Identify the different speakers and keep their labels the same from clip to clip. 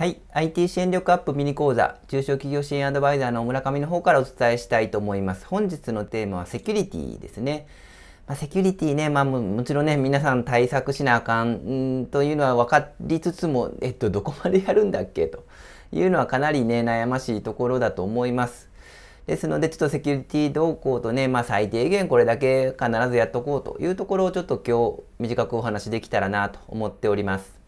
Speaker 1: はい。IT 支援力アップミニ講座、中小企業支援アドバイザーの村上の方からお伝えしたいと思います。本日のテーマはセキュリティですね。まあ、セキュリティね、まあも、もちろんね、皆さん対策しなあかんというのは分かりつつも、えっと、どこまでやるんだっけというのはかなりね、悩ましいところだと思います。ですので、ちょっとセキュリティ動向とね、まあ、最低限これだけ必ずやっとこうというところをちょっと今日短くお話できたらなと思っております。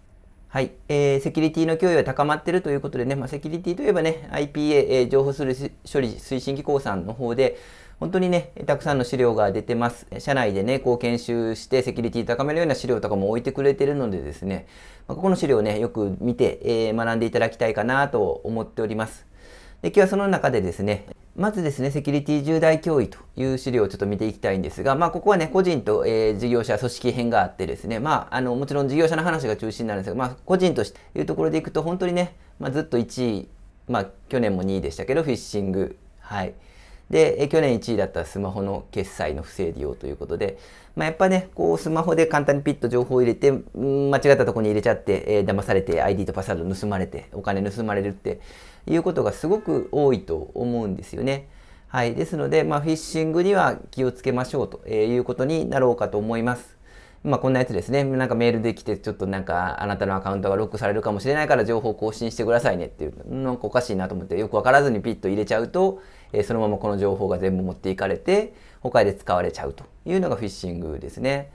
Speaker 1: はい、えー、セキュリティの脅威は高まっているということでね、まあ、セキュリティといえばね、IPA、えー、情報処理推進機構さんの方で、本当にね、たくさんの資料が出てます。社内でね、こう研修してセキュリティ高めるような資料とかも置いてくれてるのでですね、まあ、ここの資料をね、よく見て、えー、学んでいただきたいかなと思っております。で今日はその中でですね、まずですね、セキュリティ重大脅威という資料をちょっと見ていきたいんですが、まあ、ここはね、個人と、えー、事業者、組織編があってですね、まあ、あの、もちろん事業者の話が中心になるんですが、まあ、個人としていうところでいくと、本当にね、まあ、ずっと1位、まあ、去年も2位でしたけど、フィッシング、はい。で、え去年1位だったスマホの決済の不正利用ということで、まあ、やっぱね、こうスマホで簡単にピッと情報を入れて、間違ったところに入れちゃって、えー、騙されて ID とパスワード盗まれて、お金盗まれるっていうことがすごく多いと思うんですよね。はい。ですので、まあ、フィッシングには気をつけましょうということになろうかと思います。まあ、こんなやつですね。なんかメールできて、ちょっとなんか、あなたのアカウントがロックされるかもしれないから情報更新してくださいねっていう、なんかおかしいなと思って、よくわからずにピッと入れちゃうと、えそのままこの情報が全部持っていかれて、他で使われちゃうというのがフィッシングですね。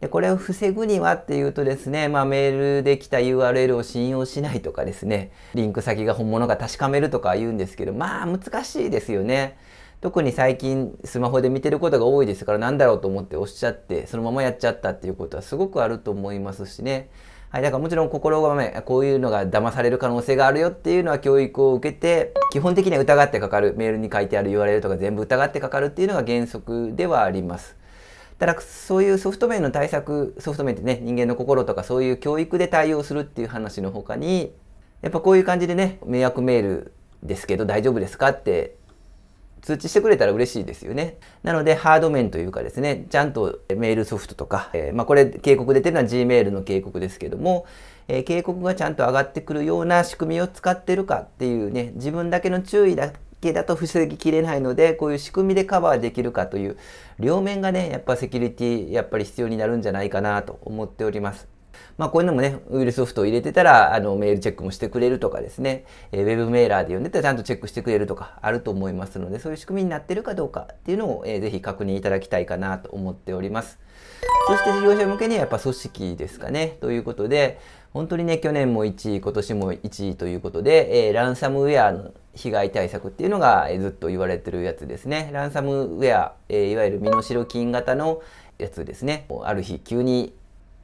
Speaker 1: でこれを防ぐにはっていうとですね、まあ、メールで来た URL を信用しないとかですねリンク先が本物か確かめるとか言うんですけどまあ難しいですよね。特に最近スマホで見てることが多いですから何だろうと思っておっしゃってそのままやっちゃったっていうことはすごくあると思いますしね。はい、だからもちろん心構え、こういうのが騙される可能性があるよっていうのは教育を受けて、基本的には疑ってかかる。メールに書いてある URL とか全部疑ってかかるっていうのが原則ではあります。ただそういうソフト面の対策ソフト面ってね人間の心とかそういう教育で対応するっていう話の他にやっぱこういう感じでね迷惑メールですけど大丈夫ですかって通知してくれたら嬉しいですよね。なので、ハード面というかですね、ちゃんとメールソフトとか、えー、まあ、これ警告出てるのは Gmail の警告ですけども、えー、警告がちゃんと上がってくるような仕組みを使ってるかっていうね、自分だけの注意だけだと防ぎきれないので、こういう仕組みでカバーできるかという、両面がね、やっぱセキュリティ、やっぱり必要になるんじゃないかなと思っております。まあ、こういうのもね、ウイルスソフトを入れてたら、あの、メールチェックもしてくれるとかですね、えー、ウェブメーラーで読んでたらちゃんとチェックしてくれるとかあると思いますので、そういう仕組みになってるかどうかっていうのを、えー、ぜひ確認いただきたいかなと思っております。そして事業者向けにはやっぱ組織ですかね、ということで、本当にね、去年も1位、今年も1位ということで、えー、ランサムウェアの被害対策っていうのが、えー、ずっと言われてるやつですね。ランサムウェア、えー、いわゆる身代金型のやつですね。ある日急に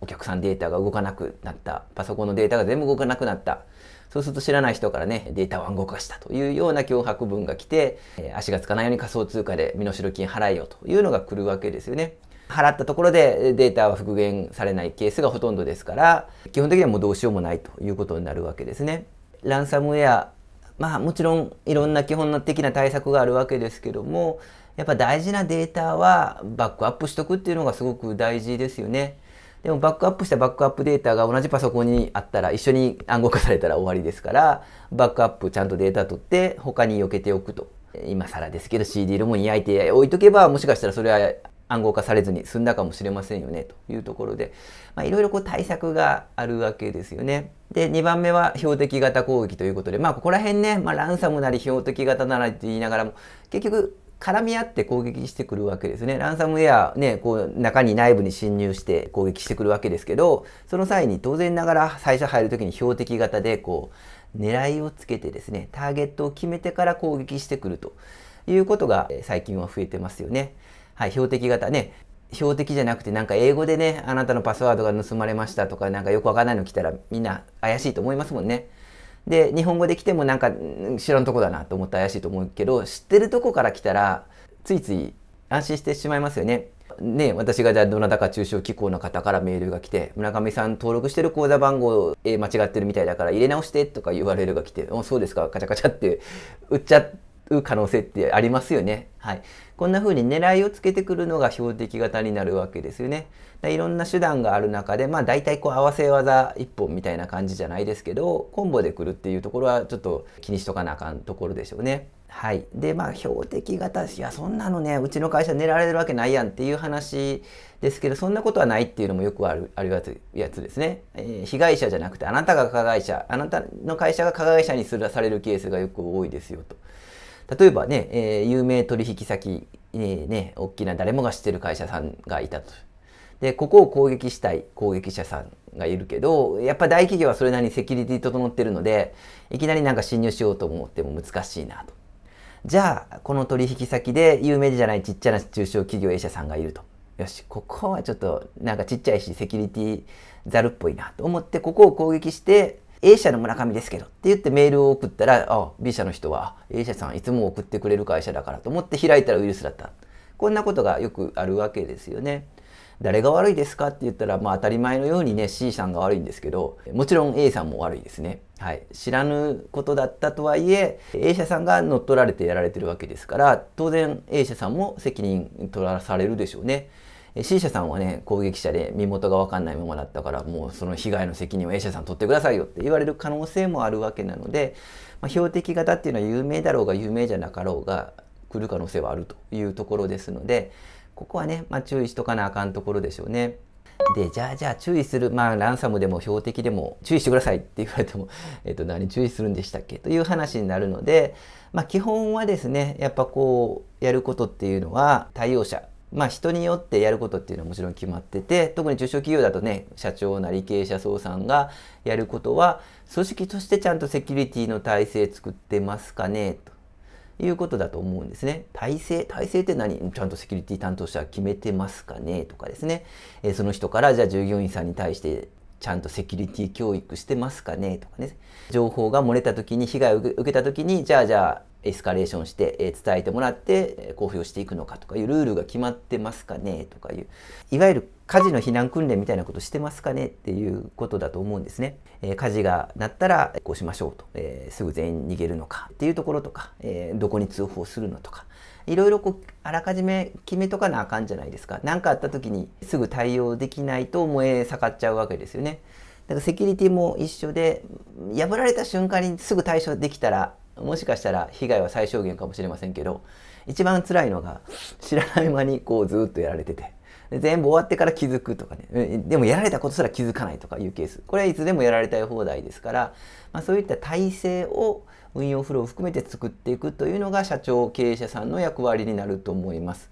Speaker 1: お客さんデータが動かなくなった。パソコンのデータが全部動かなくなった。そうすると知らない人からね、データを暗号化したというような脅迫文が来て、足がつかないように仮想通貨で身代金払えよというのが来るわけですよね。払ったところでデータは復元されないケースがほとんどですから、基本的にはもうどうしようもないということになるわけですね。ランサムウェア、まあもちろんいろんな基本的な対策があるわけですけども、やっぱ大事なデータはバックアップしとくっていうのがすごく大事ですよね。でもバックアップしたバックアップデータが同じパソコンにあったら一緒に暗号化されたら終わりですからバックアップちゃんとデータ取って他に避けておくと今更ですけど CD ロムに焼いて置いとけばもしかしたらそれは暗号化されずに済んだかもしれませんよねというところでいろいろ対策があるわけですよね。で2番目は標的型攻撃ということでまあここら辺ね、まあ、ランサムなり標的型ならって言いながらも結局絡み合って攻撃してくるわけですね。ランサムウェア、ね、こう中に内部に侵入して攻撃してくるわけですけど、その際に当然ながら最初入る時に標的型でこう狙いをつけてですね、ターゲットを決めてから攻撃してくるということが最近は増えてますよね。はい、標的型ね。標的じゃなくてなんか英語でね、あなたのパスワードが盗まれましたとかなんかよくわかんないの来たらみんな怪しいと思いますもんね。で日本語で来てもなんか知らんとこだなと思って怪しいと思うけど知ってるとこから来たらついつい安心してしまいますよね。ね私がじゃあどなたか中小機構の方からメールが来て「村上さん登録してる口座番号、え間違ってるみたいだから入れ直して」とか URL が来て「そうですかカチャカチャ」って売っちゃう可能性ってありますよね。はい、こんな風に狙いをつけてくるのが標的型になるわけですよね。でいろんな手段がある中で、まあ、大体こう合わせ技一本みたいな感じじゃないですけどコンボで来るっていうところはちょっと気にしとかなあかんところでしょうね。はい、でまあ標的型いやそんなのねうちの会社狙われるわけないやんっていう話ですけどそんなことはないっていうのもよくあるあるやつですね、えー、被害者じゃなくてあなたが加害者あなたの会社が加害者にすらされるケースがよく多いですよと例えばね、えー、有名取引先、えー、ね大きな誰もが知ってる会社さんがいたとで、ここを攻撃したい攻撃者さんがいるけど、やっぱ大企業はそれなりにセキュリティ整ってるので、いきなりなんか侵入しようと思っても難しいなと。じゃあ、この取引先で有名じゃないちっちゃな中小企業 A 社さんがいると。よし、ここはちょっとなんかちっちゃいし、セキュリティざるっぽいなと思って、ここを攻撃して、A 社の村上ですけどって言ってメールを送ったら、あ、B 社の人は A 社さんいつも送ってくれる会社だからと思って開いたらウイルスだった。こんなことがよくあるわけですよね。誰が悪いですかって言ったら、まあ、当たり前のようにね C さんが悪いんですけどもちろん A さんも悪いですね。はい、知らぬことだったとはいえ A 社さんが乗っ取られてやられてるわけですから当然 A 社さんも責任取らされるでしょうね。C 社さんはね攻撃者で身元が分かんないままだったからもうその被害の責任を A 社さん取ってくださいよって言われる可能性もあるわけなので、まあ、標的型っていうのは有名だろうが有名じゃなかろうが来る可能性はあるというところですのでここはね、まあ、注意しとかなあかんところでしょうね。で、じゃあじゃあ注意する、まあランサムでも標的でも注意してくださいって言われても、えっと何注意するんでしたっけという話になるので、まあ基本はですね、やっぱこうやることっていうのは対応者、まあ人によってやることっていうのはもちろん決まってて、特に中小企業だとね、社長なり経営者総さんがやることは、組織としてちゃんとセキュリティの体制作ってますかねと。いうことだと思うんですね。体制、体制って何ちゃんとセキュリティ担当者は決めてますかねとかですね。えー、その人から、じゃあ従業員さんに対してちゃんとセキュリティ教育してますかねとかね情報が漏れた時に被害を受けた時にじゃあじゃあエスカレーションして伝えてもらって公表していくのかとかいうルールが決まってますかねとかいういわゆる火事の避難訓練みたいなことしてますかねっていうことだと思うんですね、え火事がなったらこうしましょうと、えー、すぐ全員逃げるのかっていうところとか、えー、どこに通報するのとかいろいろこうあらかじめ決めとかなあかんじゃないですか何かあった時にすぐ対応できないと燃え盛っちゃうわけですよねだからセキュリティも一緒で破られた瞬間にすぐ対処できたらもしかしたら被害は最小限かもしれませんけど一番辛いのが知らない間にこうずっとやられてて全部終わってから気づくとかねでもやられたことすら気づかないとかいうケースこれはいつでもやられたい放題ですから、まあ、そういった体制を運用フローを含めて作っていくというのが社長経営者さんの役割になると思います。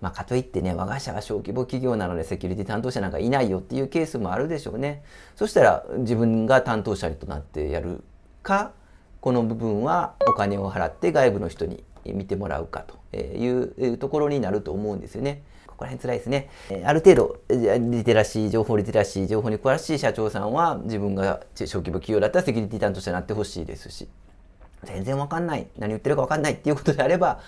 Speaker 1: まあ、かといってね、我が社は小規模企業なのでセキュリティ担当者なんかいないよっていうケースもあるでしょうね。そしたら自分が担当者となってやるか、この部分はお金を払って外部の人に見てもらうかというところになると思うんですよね。ここら辺辛いですね。ある程度、リテラシー、情報リテラシー、情報に詳しい社長さんは自分が小規模企業だったらセキュリティ担当者になってほしいですし。全然わかんない何言ってるかわかんないっていうことであれば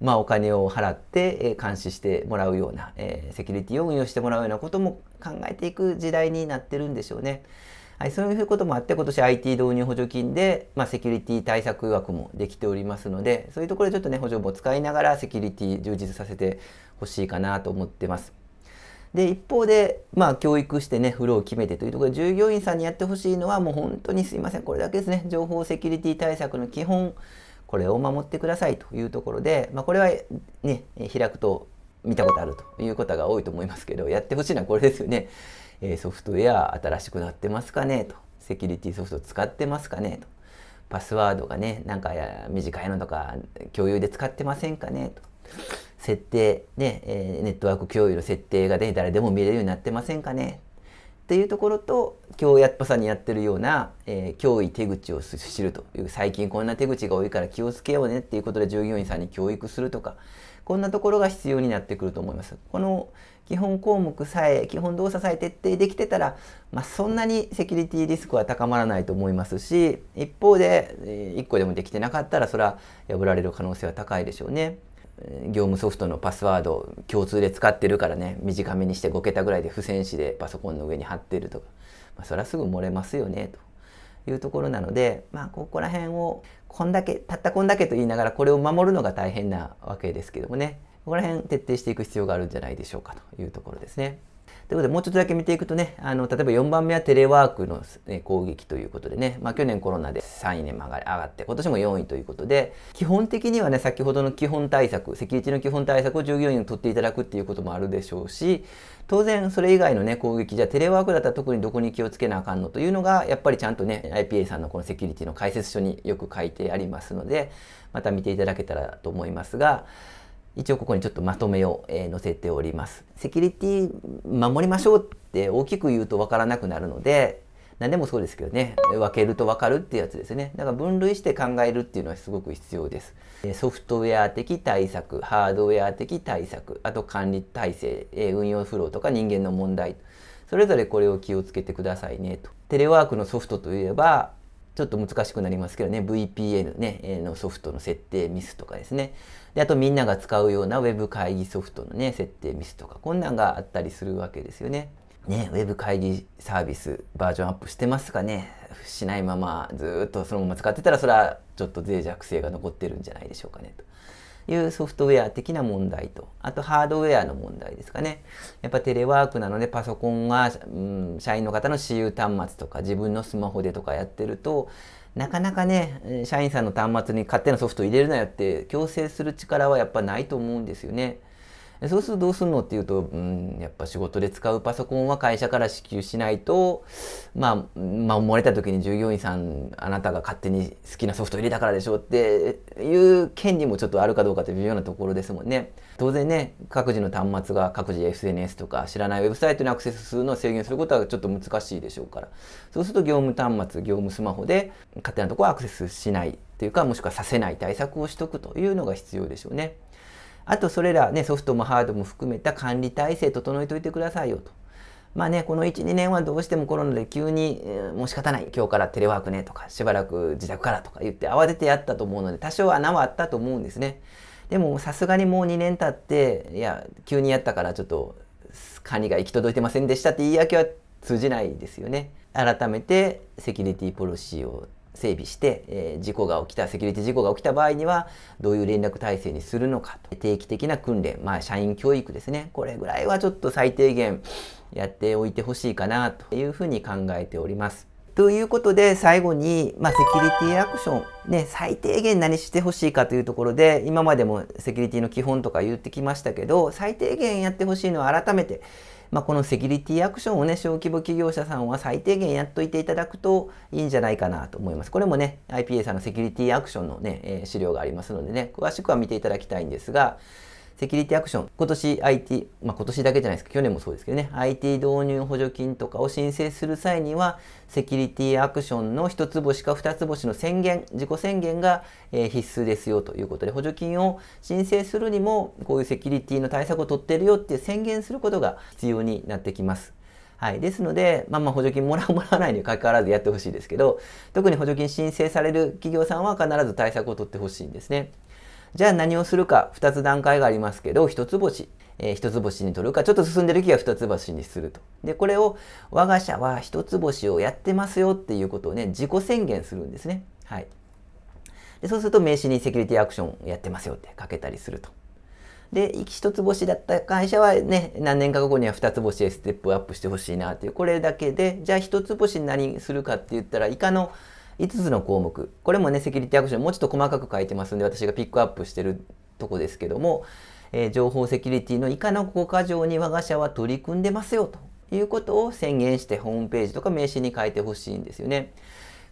Speaker 1: まあ、お金を払って、え監視してもらうような、えセキュリティを運用してもらうようなことも考えていく時代になってるんでしょうね。はい、そういうこともあって今年 IT 導入補助金で、まあ、セキュリティ対策枠もできておりますのでそういうところでちょっとね補助簿使いながらセキュリティ充実させてほしいかなと思ってます。で一方で、まあ、教育してねフローを決めてというところで従業員さんにやってほしいのはもう本当にすいませんこれだけですね情報セキュリティ対策の基本これを守ってくださいというところで、まあ、これはね開くと見たことあるということが多いと思いますけどやってほしいのはこれですよね、えソフトウェア新しくなってますかねとセキュリティソフト使ってますかねとパスワードがねなんか短いのとか共有で使ってませんかねと設定、ね、えネットワーク共有の設定がで誰でも見れるようになってませんかねっていうところと今日やっぱさにやってるような、えー、脅威手口を知るという最近こんな手口が多いから気をつけようねっていうことで従業員さんに教育するとかこんなところが必要になってくると思います。この基本項目さえ基本動作さえ徹底できてたら、まあ、そんなにセキュリティリスクは高まらないと思いますし一方で、1個でもできてなかったらそれは破られる可能性は高いでしょうね。業務ソフトのパスワード共通で使ってるからね短めにして5桁ぐらいで付箋紙でパソコンの上に貼ってるとか、まあ、そりゃすぐ漏れますよねというところなのでまあここら辺をこんだけたったこんだけと言いながらこれを守るのが大変なわけですけどもねここら辺徹底していく必要があるんじゃないでしょうかというところですね。ということで、もうちょっとだけ見ていくとね、あの、例えば4番目はテレワークの、ね、攻撃ということでね、まあ去年コロナで3位に上が上がって、今年も4位ということで、基本的にはね、先ほどの基本対策、セキュリティの基本対策を従業員に取っていただくっていうこともあるでしょうし、当然それ以外のね、攻撃じゃテレワークだったら特にどこに気をつけなあかんのというのが、やっぱりちゃんとね、IPA さんのこのセキュリティの解説書によく書いてありますので、また見ていただけたらと思いますが、一応ここにちょっとまとめを、えー、載せております。セキュリティ守りましょうって大きく言うと分からなくなるので、何でもそうですけどね、分けると分かるっていうやつですね。だから分類して考えるっていうのはすごく必要です。ソフトウェア的対策、ハードウェア的対策、あと管理体制、運用フローとか人間の問題、それぞれこれを気をつけてくださいねと。テレワークのソフトといえば、ちょっと難しくなりますけどね、VPN ね、のソフトの設定ミスとかですね。で、あとみんなが使うような Web 会議ソフトのね、設定ミスとか、こんなんがあったりするわけですよね。ね、Web 会議サービスバージョンアップしてますかねしないままずっとそのまま使ってたら、それはちょっと脆弱性が残ってるんじゃないでしょうかねと。いうソフトウェア的な問題と、あとハードウェアの問題ですかね。やっぱテレワークなのでパソコンが、うん、社員の方の私有端末とか自分のスマホでとかやってると、なかなかね、社員さんの端末に勝手なソフトを入れるなよって強制する力はやっぱないと思うんですよね。でそうするとどうするのっていうと、うん、やっぱ仕事で使うパソコンは会社から支給しないと、まあ、まあ、漏れた時に従業員さん、あなたが勝手に好きなソフト入れたからでしょっていう権利もちょっとあるかどうかというようなところですもんね。当然ね、各自の端末が各自 SNS とか知らないウェブサイトにアクセスするのを制限することはちょっと難しいでしょうから。そうすると業務端末、業務スマホで勝手なところはアクセスしないというか、もしくはさせない対策をしとくというのが必要でしょうね。あとそれら、ね、ソフトもハードも含めた管理体制整えておいてくださいよと。まあね、この1、2年はどうしてもコロナで急に、えー、もう仕方ない、今日からテレワークねとか、しばらく自宅からとか言って慌ててやったと思うので、多少穴はあったと思うんですね。でもさすがにもう2年経って、いや、急にやったからちょっと管理が行き届いてませんでしたって言い訳は通じないですよね。改めてセキュリティポロシーを整備して、え事故が起きたセキュリティ事故が起きた場合にはどういう連絡体制にするのかと定期的な訓練、まあ、社員教育ですねこれぐらいはちょっと最低限やっておいてほしいかなというふうに考えております。ということで最後に、まあ、セキュリティアクション、ね、最低限何してほしいかというところで今までもセキュリティの基本とか言ってきましたけど最低限やってほしいのは改めてまあ、このセキュリティアクションをね、小規模企業者さんは最低限やっといていただくといいんじゃないかなと思います。これもね、IPA さんのセキュリティアクションのね、え資料がありますのでね、詳しくは見ていただきたいんですが、セキュリティアクション、今年 IT、まあ、今年だけじゃないですか、去年もそうですけどね、IT 導入補助金とかを申請する際には、セキュリティアクションの1つ星か2つ星の宣言、自己宣言が、え必須ですよということで、補助金を申請するにも、こういうセキュリティの対策を取ってるよって宣言することが必要になってきます。はい。ですので、まあまあ補助金もらうもらわないにかかわらずやってほしいですけど、特に補助金申請される企業さんは必ず対策を取ってほしいんですね。じゃあ何をするか、2つ段階がありますけど、1つ星。えー、一つ星に取るか、ちょっと進んでる木は2つ星にすると。で、これを我が社は1つ星をやってますよっていうことをね、自己宣言するんですね。はい。でそうすると名刺にセキュリティアクションやってますよって書けたりすると。で、一つ星だった会社はね、何年か後には二つ星へステップアップしてほしいなっていう、これだけで、じゃあ一つ星何するかって言ったら、イカの5つの項目。これもね、セキュリティアクション、もうちょっと細かく書いてますんで、私がピックアップしてるとこですけども、えー、情報セキュリティの以下の効果上に我が社は取り組んでますよ、ということを宣言してホームページとか名刺に書いてほしいんですよね。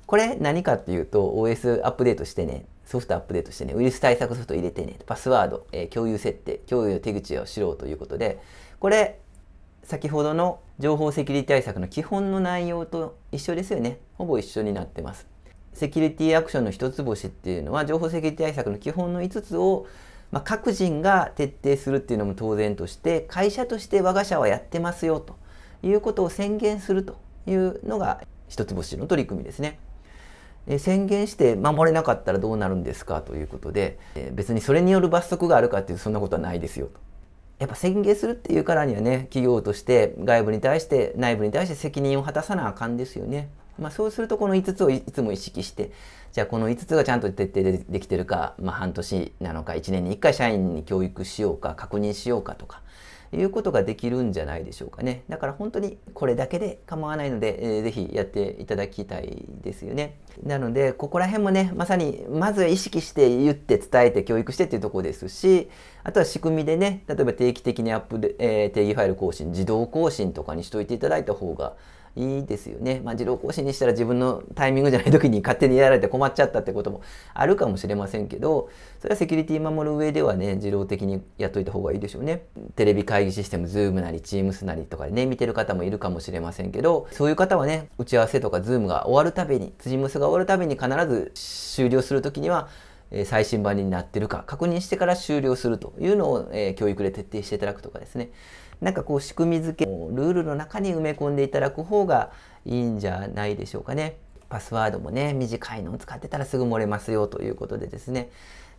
Speaker 1: これ何かっていうと OS アップデートしてね、ソフトアップデートしてね、ウイルス対策ソフト入れてね、パスワード、えー、共有設定、共有の手口を知ろうということで、これ先ほどの情報セキュリティ対策の基本の内容と一緒ですよね。ほぼ一緒になってます。セキュリティアクションの一つ星っていうのは情報セキュリティ対策の基本の5つを、まあ、各人が徹底するっていうのも当然として会社として我が社はやってますよということを宣言するというのが一つ星の取り組みですね。宣言して守れなかったらどうなるんですかということで別にそれによる罰則があるかっていうそんなことはないですよと。やっぱ宣言するっていうからにはね企業として外部に対して内部に対して責任を果たさなあかんですよね。まあ、そうするとこの5つをいつも意識してじゃあこの5つがちゃんと徹底でできてるか、まあ、半年なのか1年に1回社員に教育しようか確認しようかとかいうことができるんじゃないでしょうかねだから本当にこれだけで構わないので、えー、やっていただきたいですよねなのでここら辺もねまさにまず意識して言って伝えて教育してっていうとこですしあとは仕組みでね例えば定期的にアップで、えー、定義ファイル更新自動更新とかにしといていただいた方がいいですよね。まあ、自動更新にしたら自分のタイミングじゃない時に勝手にやられて困っちゃったってこともあるかもしれませんけど、それはセキュリティ守る上ではね、自動的にやっといた方がいいでしょうね。テレビ会議システム、Zoom なり Teams なりとかでね、見てる方もいるかもしれませんけど、そういう方はね、打ち合わせとか Zoom が終わるたびに、Teams が終わるたびに必ず終了する時には、最新版になってるか確認してから終了するというのを、え教育で徹底していただくとかですねなんかこう仕組みづけルールの中に埋め込んでいただく方がいいんじゃないでしょうかね。パスワードもね短いのを使ってたらすぐ漏れますよということでですね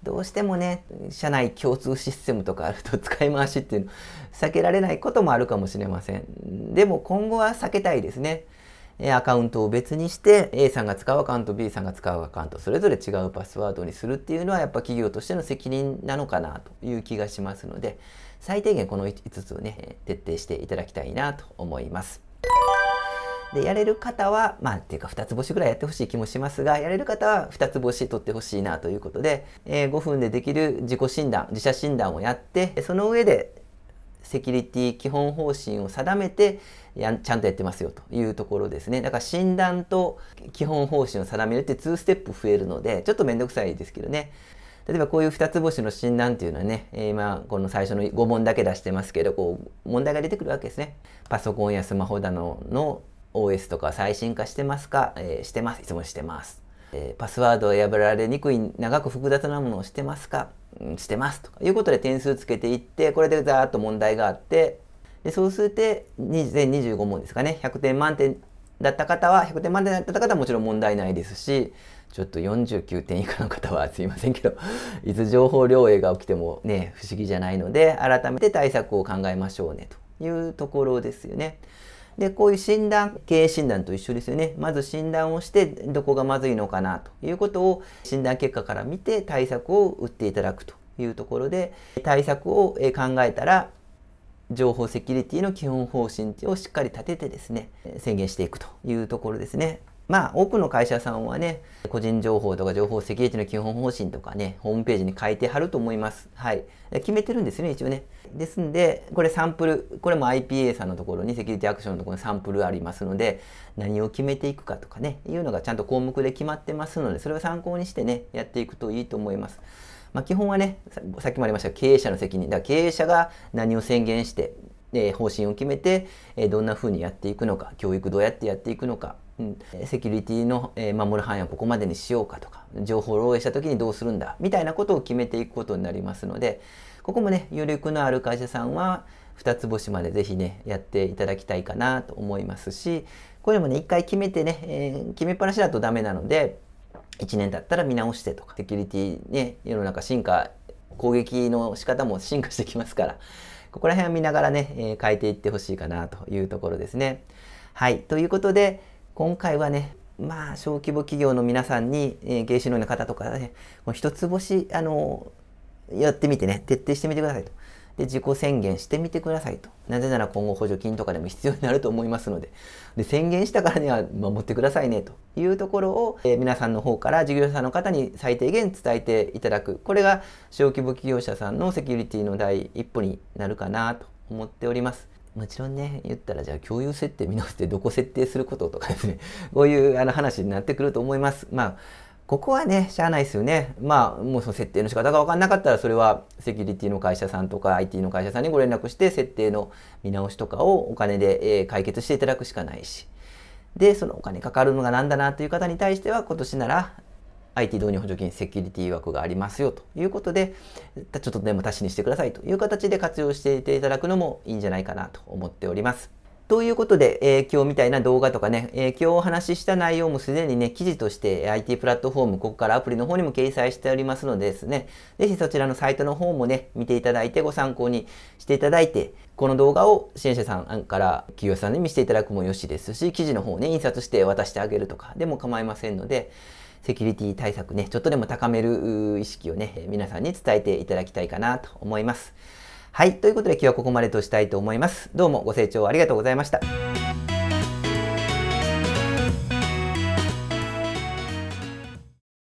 Speaker 1: どうしてもね社内共通システムとかあると使い回しっていうの避けられないこともあるかもしれませんでも今後は避けたいですねアカウントを別にして A さんが使うアカウント B さんが使うアカウントそれぞれ違うパスワードにするっていうのはやっぱ企業としての責任なのかなという気がしますので最低限この 5, つをね、徹底していただきたいなと思います。で、やれる方は、まあ、っていうか2つ星ぐらいやってほしい気もしますが、やれる方は2つ星取ってほしいなということで、えー、5分でできる自己診断、自社診断をやって、その上でセキュリティ基本方針を定めてやちゃんとやってますよというところですねだから診断と基本方針を定めるって2ステップ増えるのでちょっと面倒くさいですけどね例えばこういう2つ星の診断っていうのはね、えー、まあこの最初の5問だけ出してますけど、こう問題が出てくるわけですね。パソコンやスマホなどの OS とか最新化してますか、えー、してます。いつもしてます。えー、パスワードを破られにくい長く複雑なものをしてますか、うん、してますとかいうことで点数つけていってこれでざーっと問題があってでそうすると2025問ですかね100点満点だった方は、100点満点だった方はもちろん問題ないですし、ちょっと49点以下の方はすいませんけど、いつ情報漏洩が起きてもね、不思議じゃないので、改めて対策を考えましょうね、というところですよね。で、こういう診断、経営診断と一緒ですよね。まず診断をして、どこがまずいのかな、ということを診断結果から見て対策を打っていただくというところで、対策を考えたら、情報セキュリティの基本方針をしっかり立ててですね、宣言していくというところですね。まあ、多くの会社さんはね、個人情報とか情報セキュリティの基本方針とかね、ホームページに書いてはると思います。はい。決めてるんですね、一応ね。ですんで、これサンプル、これも IPA さんのところにセキュリティアクションのところにサンプルありますので、何を決めていくかとかね、いうのがちゃんと項目で決まってますので、それを参考にしてね、やっていくといいと思います。まあ、基本はねさっきもありました経営者の責任だから経営者が何を宣言して、え方針を決めて、えどんなふうにやっていくのか教育どうやってやっていくのか、うん、セキュリティの、え守る範囲はここまでにしようかとか情報漏洩した時にどうするんだみたいなことを決めていくことになりますのでここもね余力のある会社さんは二つ星までぜひねやっていただきたいかなと思いますしこれもね一回決めてね、えー、決めっぱなしだとダメなので1年だったら見直してとか、セキュリティね、世の中進化、攻撃の仕方も進化してきますから、ここら辺を見ながらね、え変えていってほしいかなというところですね。はい。ということで、今回はね、まあ、小規模企業の皆さんに、えー、芸士のような方とかね、一つ星、あのやってみてね、徹底してみてくださいと。で自己宣言してみてくださいとなぜなら今後補助金とかでも必要になると思いますのでで宣言したからには守ってくださいねというところを、えー、皆さんの方から事業者さんの方に最低限伝えていただくこれが小規模企業者さんのセキュリティの第一歩になるかなと思っております。もちろんね、言ったらじゃあ共有設定見直してどこ設定することとかですね、こういうあの話になってくると思います。まあここはね、しゃあないですよね。まあ、もうその設定の仕方が分かんなかったら、それはセキュリティの会社さんとか IT の会社さんにご連絡して、設定の見直しとかをお金で、え解決していただくしかないし。で、そのお金かかるのがなんだなという方に対しては、今年なら IT 導入補助金セキュリティ枠がありますよということで、ちょっとでも足しにしてくださいという形で活用していただくのもいいんじゃないかなと思っております。ということで、えー、今日みたいな動画とかね、えー、今日お話しした内容もすでにね、記事として IT プラットフォーム、ここからアプリの方にも掲載しておりますのでですね、ぜひそちらのサイトの方もね、見ていただいてご参考にしていただいて、この動画を支援者さんから企業さんに見せていただくもよしですし、記事の方をね、印刷して渡してあげるとかでも構いませんので、セキュリティ対策ね、ちょっとでも高める意識をね、皆さんに伝えていただきたいかなと思います。はい、ということで今日はここまでとしたいと思います。どうもご清聴ありがとうございました。